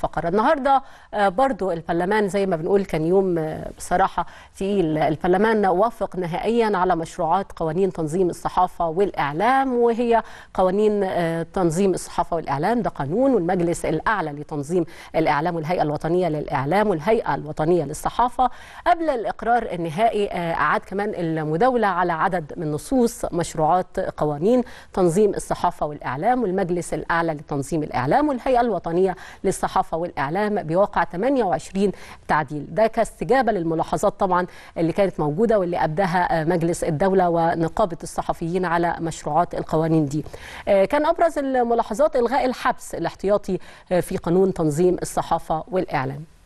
الفقر النهارده آه، برضو البرلمان زي ما بنقول كان يوم آه، بصراحه تقيل البرلمان وافق نهائيا على مشروعات قوانين تنظيم الصحافه والاعلام وهي قوانين آه، تنظيم الصحافه والاعلام ده قانون والمجلس الاعلى لتنظيم الاعلام والهيئه الوطنيه للاعلام والهيئه الوطنيه للصحافه قبل الاقرار النهائي اعاد كمان المداوله على عدد من نصوص مشروعات قوانين تنظيم الصحافه والاعلام والمجلس الاعلى لتنظيم الاعلام والهيئه الوطنيه للصحافه الصحافه والاعلام بواقع 28 تعديل ده كاستجابه للملاحظات طبعا اللي كانت موجوده واللي ابداها آه، مجلس الدوله ونقابه الصحفيين على مشروعات القوانين دي آه، كان ابرز الملاحظات الغاء الحبس الاحتياطي آه، في قانون تنظيم الصحافه والاعلام